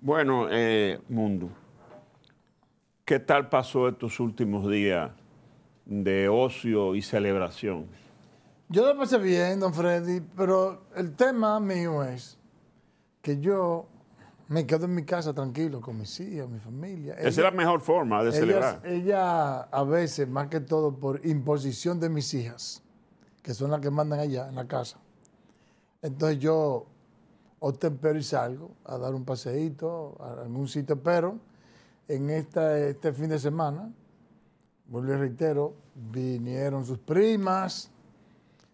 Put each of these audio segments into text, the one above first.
Bueno, eh, Mundo, ¿qué tal pasó estos últimos días de ocio y celebración? Yo lo pasé bien, don Freddy, pero el tema mío es que yo me quedo en mi casa tranquilo con mis hijas, mi familia. Esa es la mejor forma de celebrar. Ella, ella, a veces, más que todo por imposición de mis hijas, que son las que mandan allá en la casa. Entonces yo o tempero y salgo a dar un paseíto a algún sitio, pero en esta, este fin de semana, vuelvo y reitero, vinieron sus primas,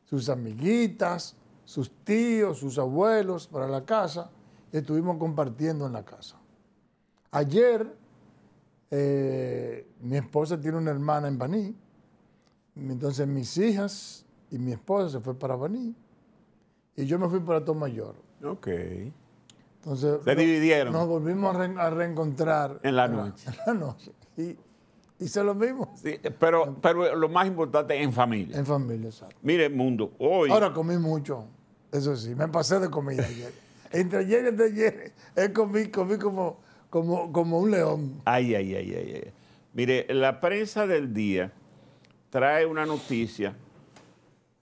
sus amiguitas, sus tíos, sus abuelos para la casa y estuvimos compartiendo en la casa. Ayer, eh, mi esposa tiene una hermana en Baní, entonces mis hijas y mi esposa se fue para Baní y yo me fui para Tomayor Ok. Entonces, se dividieron. Nos volvimos a, reencontrar. En la noche. En la, noche. Y hice lo mismo. Sí, pero, pero lo más importante en familia. En familia, exacto. Mire, mundo, hoy. Ahora comí mucho. Eso sí, me pasé de comida ayer. entre ayer y entre ayer, eh, comí, comí como, como, como un león. Ay, ay, ay, ay, ay. Mire, la prensa del día trae una noticia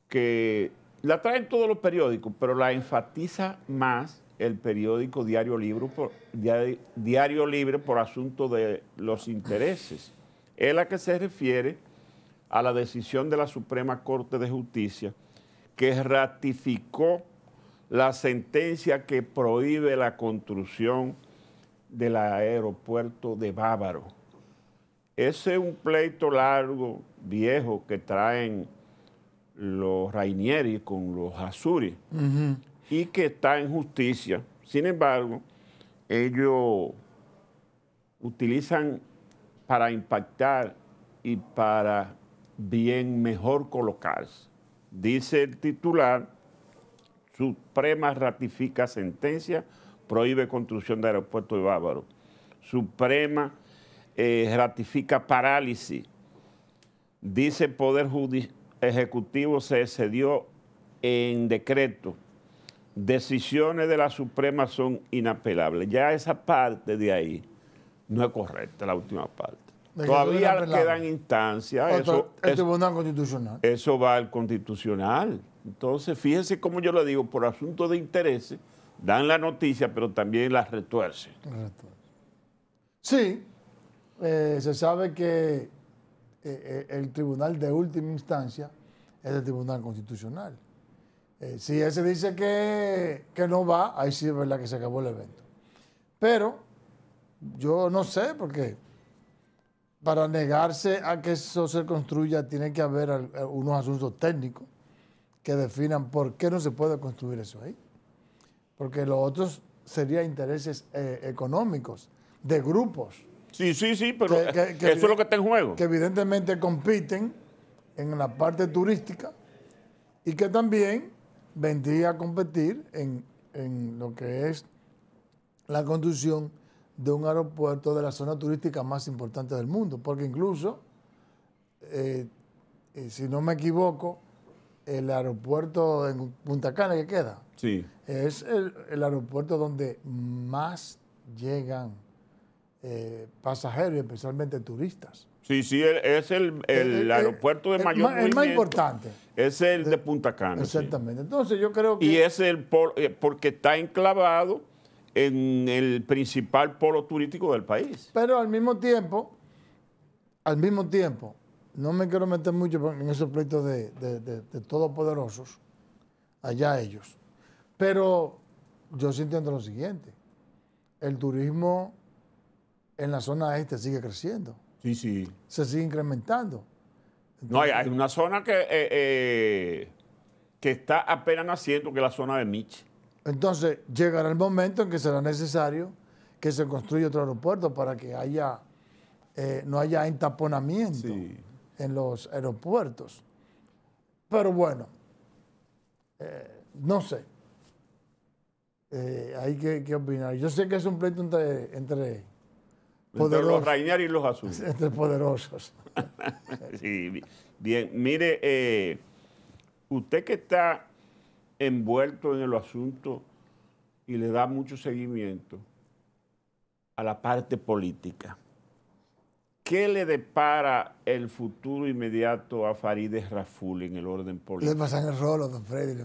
que la traen todos los periódicos, pero la enfatiza más el periódico Diario Libre por, Libre por asunto de los intereses. Es la que se refiere a la decisión de la Suprema Corte de Justicia que ratificó la sentencia que prohíbe la construcción del aeropuerto de Bávaro. Ese es un pleito largo, viejo, que traen los Rainieri con los Azuri, y que está en justicia. Sin embargo, ellos utilizan para impactar y para bien mejor colocarse. Dice el titular, Suprema ratifica sentencia, prohíbe construcción de aeropuerto de Bávaro. Suprema eh, ratifica parálisis. Dice Poder Judicial Ejecutivo se excedió en decreto. Decisiones de la Suprema son inapelables. Ya esa parte de ahí no es correcta, la última parte. Todavía quedan instancias. Eso, el Tribunal Constitucional. Eso va al Constitucional. Entonces, fíjense como yo le digo, por asunto de interés dan la noticia, pero también las retuerce Sí, eh, se sabe que eh, eh, el tribunal de última instancia es el tribunal constitucional. Eh, si ese dice que, no va, ahí sí es verdad que se acabó el evento. Pero yo no sé, porque para negarse a que eso se construya tiene que haber unos asuntos técnicos que definan por qué no se puede construir eso ahí. Porque los otros serían intereses económicos de grupos Sí, sí, sí, pero eso es lo que está en juego. Que evidentemente compiten en la parte turística y que también vendría a competir en, lo que es la construcción de un aeropuerto de la zona turística más importante del mundo, porque incluso, eh, eh, si no me equivoco, el aeropuerto en Punta Cana que queda, es el aeropuerto donde más llegan eh, pasajeros pasajeros, especialmente turistas. Sí, sí, es el, eh, eh, aeropuerto de mayor El más importante. Es el de Punta Cana. Exactamente. Entonces yo creo que... Y es el por, porque está enclavado en el principal polo turístico del país. Pero al mismo tiempo, al mismo tiempo, no me quiero meter mucho en ese proyecto de, de todopoderosos, allá ellos. Pero yo sí entiendo lo siguiente, el turismo en la zona este sigue creciendo. Sí, sí. Se sigue incrementando. no, hay, una zona que, eh, eh, que está apenas naciendo, que es la zona de Mitch. Entonces, llegará el momento en que será necesario que se construya otro aeropuerto para que haya, eh, no haya entaponamiento en los aeropuertos. Pero bueno, no sé. hay que, que, opinar. Yo sé que es un pleito entre, entre Poderosos. los y los azules. Entre poderosos. sí, bien. Mire, eh, usted que está envuelto en el asunto y le da mucho seguimiento a la parte política, ¿qué le depara el futuro inmediato a Farideh Raful en el orden político? Le pasan el rolo, don Freddy.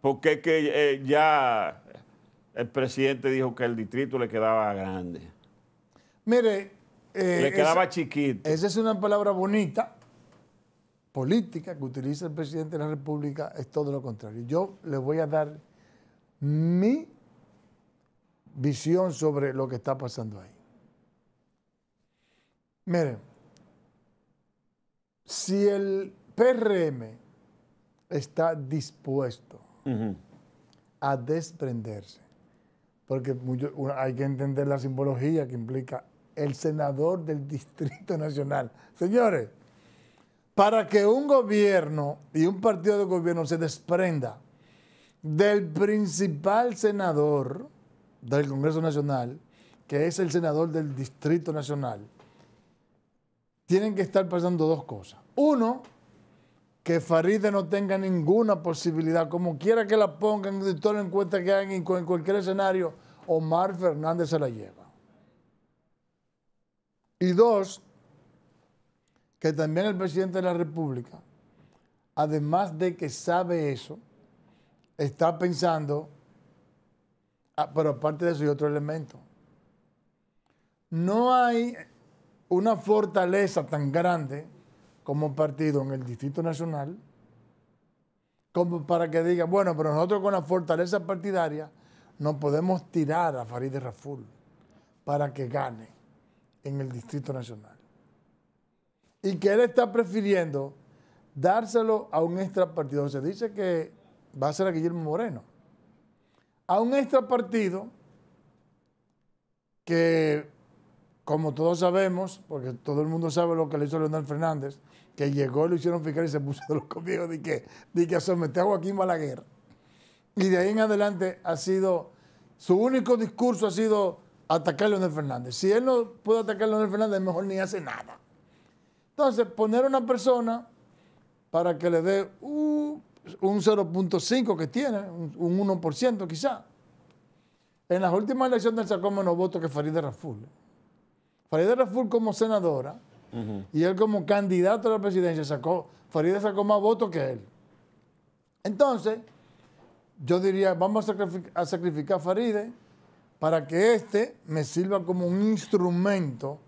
Porque es que eh, ya el presidente dijo que el distrito le quedaba grande Mire. Eh, le quedaba esa, chiquito. Esa es una palabra bonita, política, que utiliza el presidente de la República, es todo lo contrario. Yo le voy a dar mi visión sobre lo que está pasando ahí. Mire, si el PRM está dispuesto a desprenderse, porque hay que entender la simbología que implica el senador del Distrito Nacional. Señores, para que un gobierno y un partido de gobierno se desprenda del principal senador del Congreso Nacional, que es el senador del Distrito Nacional, tienen que estar pasando dos cosas. Uno, que Faride no tenga ninguna posibilidad, como quiera que la pongan, de toda la encuesta que hagan en cualquier escenario, Omar Fernández se la lleva. Y dos, que también el presidente de la República, además de que sabe eso, está pensando, ah, pero aparte de eso hay otro elemento. No hay una fortaleza tan grande como partido en el Distrito Nacional como para que diga, bueno, pero nosotros con la fortaleza partidaria no podemos tirar a Farid Raful para que gane en el Distrito Nacional. Y que él está prefiriendo dárselo a un extra partido. Se dice que va a ser a Guillermo Moreno. A un extra partido que, como todos sabemos, porque todo el mundo sabe lo que le hizo Leonel Fernández, que llegó y lo hicieron fiscal y se puso de los conmigo de que, de que sometió a Joaquín Balaguer. Y de ahí en adelante ha sido, su único discurso ha sido atacar a Leonel Fernández. Si él no puede atacar a Leonel Fernández, mejor ni hace nada. Entonces, poner a una persona para que le dé uh, un 0.5 que tiene, un 1% quizá. En las últimas elecciones sacó menos votos que Farideh Raful. Farideh Raful como senadora y él como candidato a la presidencia sacó, Farideh sacó más votos que él. Entonces, yo diría, vamos a sacrificar, a sacrificar a Farideh para que este me sirva como un instrumento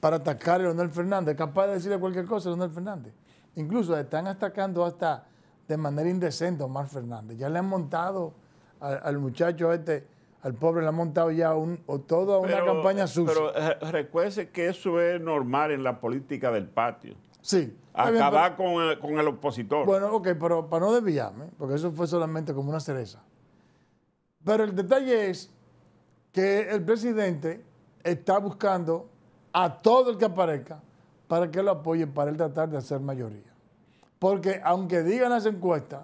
para atacar a Leonel Fernández, capaz de decirle cualquier cosa a Leonel Fernández. Incluso están atacando hasta de manera indecente a Omar Fernández. Ya le han montado al, muchacho este, al pobre, le han montado ya un, o toda una campaña eh, sucia. Pero eh, recuerde que eso es normal en la política del patio. Sí. Acabar con, con el opositor. Bueno, ok, pero para no desviarme, porque eso fue solamente como una cereza. Pero el detalle es que el presidente está buscando a todo el que aparezca para que lo apoye para él tratar de hacer mayoría. Porque aunque digan las encuestas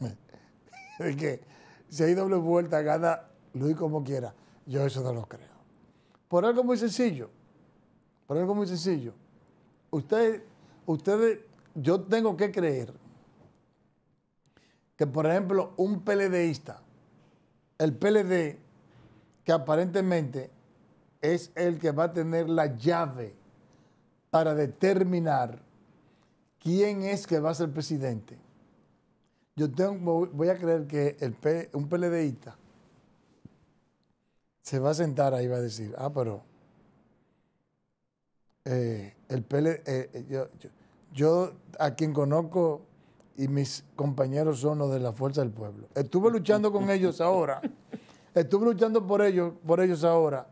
que si hay doble vuelta gana Luis como quiera, yo eso no lo creo. Por algo muy sencillo, por algo muy sencillo. Ustedes, ustedes, yo tengo que creer que, por ejemplo, un PLDista, el PLD que aparentemente es el que va a tener la llave para determinar quién es que va a ser presidente. Yo voy a creer que el, un PLDista se va a sentar ahí va a decir, ah, pero eh, el eh, eh, yo, yo, a quien conozco y mis compañeros son los de la Fuerza del Pueblo. Estuve luchando con ellos ahora estuve luchando por ellos, por ellos ahora.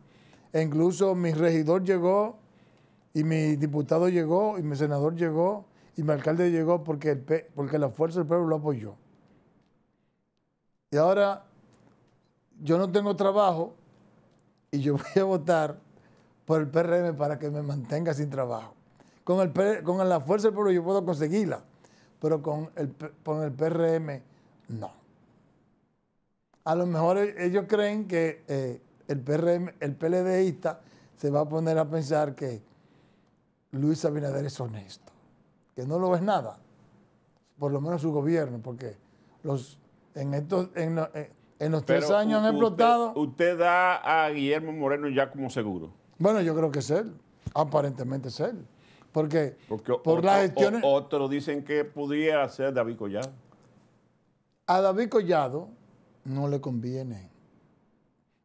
E incluso mi regidor llegó y mi diputado llegó y mi senador llegó y mi alcalde llegó porque, porque la fuerza del pueblo lo apoyó. Y ahora yo no tengo trabajo y yo voy a votar por el PRM para que me mantenga sin trabajo. Con, con la fuerza del pueblo yo puedo conseguirla, pero con el, con el PRM no a lo mejor e-, ellos creen que eh, el, PRM, el PLDista se va a poner a pensar que Luis Abinader es honesto, que no lo es nada, por lo menos su gobierno, porque los, en, estos, en, eh, los tres años han explotado. ¿Usted da a Guillermo Moreno ya como seguro? Bueno, yo creo que es él, aparentemente es él. Porque, por Otros dicen que pudiera ser David Collado. A David Collado, no le conviene.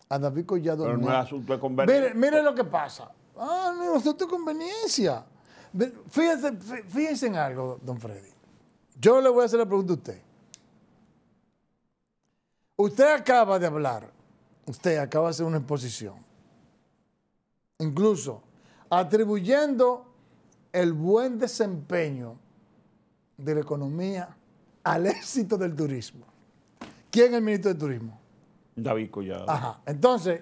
A David Collado Pero no es asunto de conveniencia. Mire, lo que pasa. Ah, no es asunto de conveniencia. fíjense en algo, don Freddy. Yo le voy a hacer la pregunta a usted. Usted acaba de hablar. Usted acaba de hacer una exposición. Incluso atribuyendo el buen desempeño de la economía al éxito del turismo. ¿Quién es el ministro de Turismo? David Collado. Ajá. Entonces,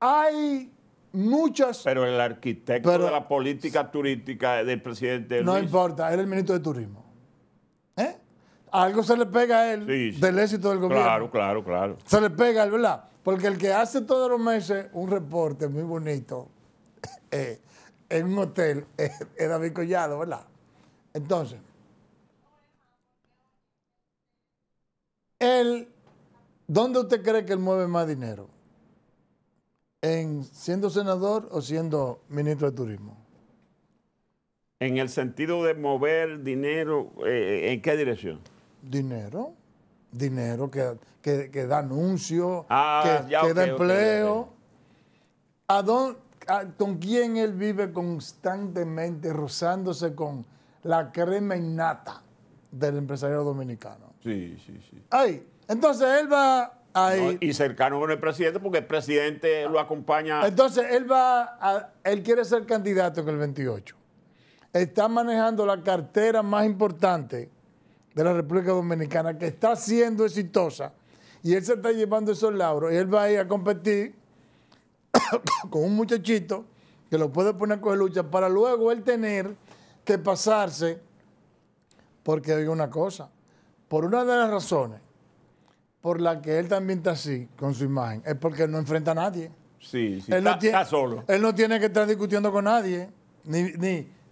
hay muchas. Pero el arquitecto de la política turística del presidente. No importa, era el ministro de Turismo. ¿Eh? Algo se le pega a él del éxito del gobierno. Claro, claro, claro. Se le pega a él, ¿verdad? Porque el que hace todos los meses un reporte muy bonito eh, en un hotel eh, es David Collado, ¿verdad? Entonces, Él, ¿dónde usted cree que él mueve más dinero? ¿En siendo senador o siendo ministro de Turismo? En el sentido de mover dinero, eh, ¿en qué dirección? Dinero, dinero que, da anuncio, ah, que, da empleo. ¿A ¿Con quién él vive constantemente rozándose con la crema innata del empresario dominicano? Sí, sí, sí. Entonces él va ahí. y cercano con el presidente porque el presidente lo acompaña. Entonces él va, él quiere ser candidato en el 28. Está manejando la cartera más importante de la República Dominicana que está siendo exitosa y él se está llevando esos lauros y él va a ir a competir con un muchachito que lo puede poner a coger lucha para luego él tener que pasarse porque hay una cosa, por una de las razones por la que él también está así con su imagen es porque no enfrenta a nadie. Sí, sí él está, solo. Él no tiene que estar discutiendo con nadie, ni,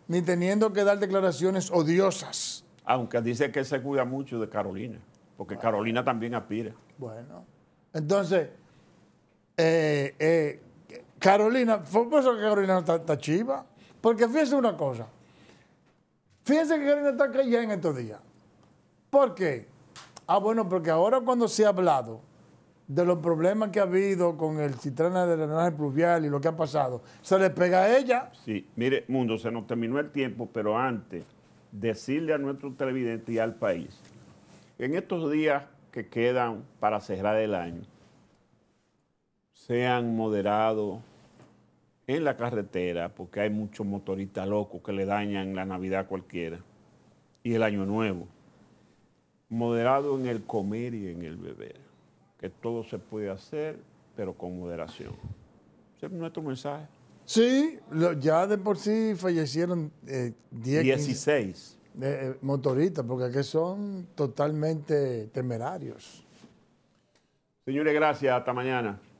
ni, teniendo que dar declaraciones odiosas. Aunque dice que se cuida mucho de Carolina, porque Carolina también aspira. Bueno, entonces, eh, eh, Carolina, por eso que Carolina está, chiva. Porque fíjense una cosa. Fíjense que Carolina está callada en estos días. ¿Por qué? Ah, bueno, porque ahora cuando se ha hablado de los problemas que ha habido con el citrano del drenaje pluvial y lo que ha pasado, se le pega a ella. Sí, mire, Mundo, se nos terminó el tiempo, pero antes, decirle a nuestro televidente y al país, en estos días que quedan para cerrar el año, sean moderados en la carretera, porque hay muchos motoristas locos que le dañan la Navidad cualquiera y el Año Nuevo moderado en el comer y en el beber, que todo se puede hacer, pero con moderación. Ese es nuestro mensaje. Sí, ya de por sí fallecieron 16 eh, eh, motoristas, porque aquí son totalmente temerarios. Señores, gracias. Hasta mañana.